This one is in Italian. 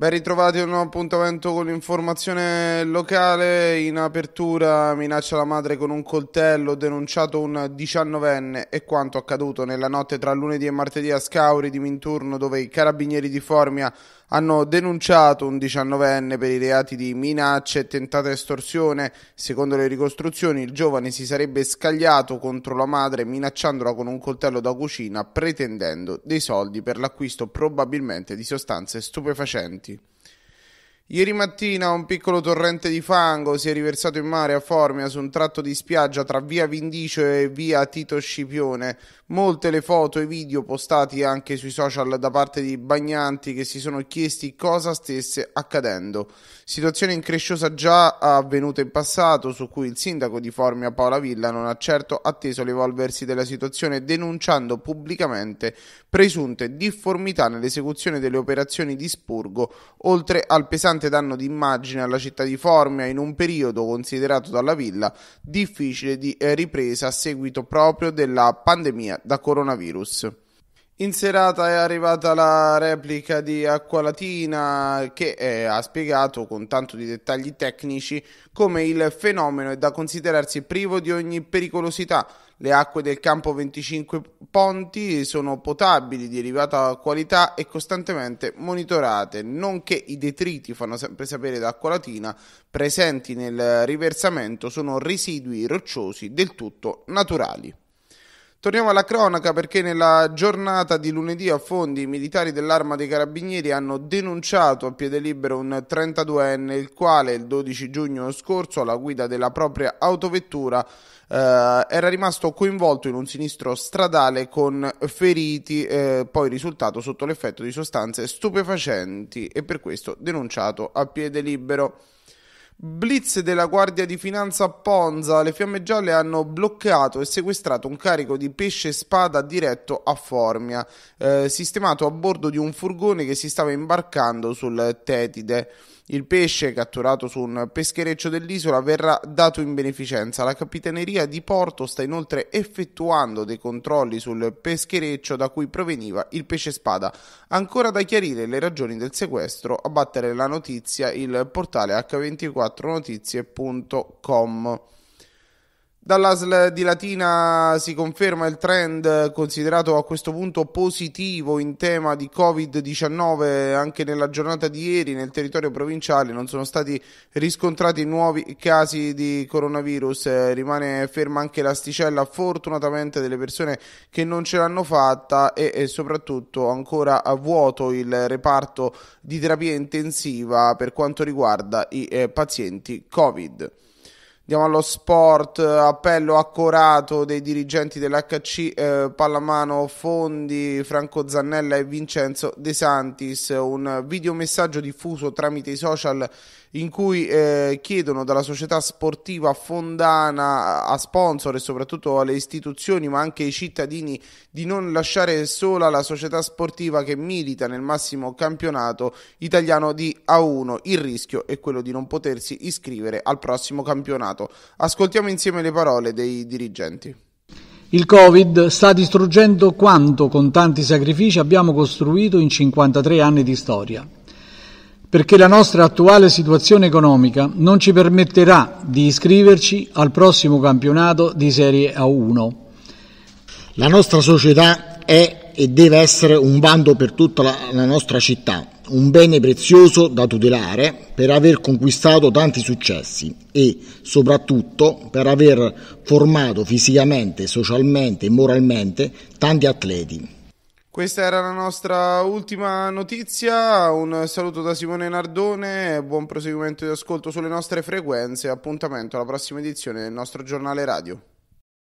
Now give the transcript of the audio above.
Ben ritrovati a un nuovo appuntamento con l'informazione locale. In apertura minaccia la madre con un coltello, denunciato un 19enne e quanto accaduto nella notte tra lunedì e martedì a Scauri di Minturno dove i carabinieri di Formia hanno denunciato un 19enne per i reati di minacce e tentata estorsione. Secondo le ricostruzioni, il giovane si sarebbe scagliato contro la madre minacciandola con un coltello da cucina, pretendendo dei soldi per l'acquisto probabilmente di sostanze stupefacenti. Ieri mattina un piccolo torrente di fango si è riversato in mare a Formia su un tratto di spiaggia tra via Vindicio e via Tito Scipione. Molte le foto e video postati anche sui social da parte di bagnanti che si sono chiesti cosa stesse accadendo. Situazione incresciosa già avvenuta in passato, su cui il sindaco di Formia Paola Villa non ha certo atteso l'evolversi della situazione denunciando pubblicamente presunte difformità nell'esecuzione delle operazioni di spurgo, oltre al pesante danno d'immagine alla città di Formia in un periodo considerato dalla Villa difficile di eh, ripresa a seguito proprio della pandemia da coronavirus. In serata è arrivata la replica di Acqua Latina che eh, ha spiegato con tanto di dettagli tecnici come il fenomeno è da considerarsi privo di ogni pericolosità. Le acque del campo 25 Ponti sono potabili, di elevata qualità e costantemente monitorate, nonché i detriti, fanno sempre sapere da Latina, presenti nel riversamento sono residui rocciosi del tutto naturali. Torniamo alla cronaca perché nella giornata di lunedì a Fondi i militari dell'Arma dei Carabinieri hanno denunciato a piede libero un 32enne il quale il 12 giugno scorso alla guida della propria autovettura eh, era rimasto coinvolto in un sinistro stradale con feriti eh, poi risultato sotto l'effetto di sostanze stupefacenti e per questo denunciato a piede libero. Blitz della Guardia di Finanza a Ponza. Le fiamme gialle hanno bloccato e sequestrato un carico di pesce spada diretto a Formia, eh, sistemato a bordo di un furgone che si stava imbarcando sul Tetide. Il pesce, catturato su un peschereccio dell'isola, verrà dato in beneficenza. La Capitaneria di Porto sta inoltre effettuando dei controlli sul peschereccio da cui proveniva il pesce spada. Ancora da chiarire le ragioni del sequestro, abbattere la notizia il portale h24notizie.com. Dall'ASL di Latina si conferma il trend considerato a questo punto positivo in tema di Covid-19 anche nella giornata di ieri nel territorio provinciale non sono stati riscontrati nuovi casi di coronavirus, rimane ferma anche l'asticella fortunatamente delle persone che non ce l'hanno fatta e, e soprattutto ancora a vuoto il reparto di terapia intensiva per quanto riguarda i eh, pazienti Covid. Andiamo allo sport, appello accorato dei dirigenti dell'HC eh, Pallamano Fondi, Franco Zannella e Vincenzo De Santis, un videomessaggio diffuso tramite i social in cui eh, chiedono dalla società sportiva fondana a sponsor e soprattutto alle istituzioni ma anche ai cittadini di non lasciare sola la società sportiva che milita nel massimo campionato italiano di A1. Il rischio è quello di non potersi iscrivere al prossimo campionato passato. Ascoltiamo insieme le parole dei dirigenti. Il Covid sta distruggendo quanto con tanti sacrifici abbiamo costruito in 53 anni di storia perché la nostra attuale situazione economica non ci permetterà di iscriverci al prossimo campionato di Serie A1. La nostra società è e deve essere un bando per tutta la, la nostra città, un bene prezioso da tutelare per aver conquistato tanti successi e soprattutto per aver formato fisicamente, socialmente e moralmente tanti atleti. Questa era la nostra ultima notizia, un saluto da Simone Nardone, buon proseguimento di ascolto sulle nostre frequenze e appuntamento alla prossima edizione del nostro giornale radio.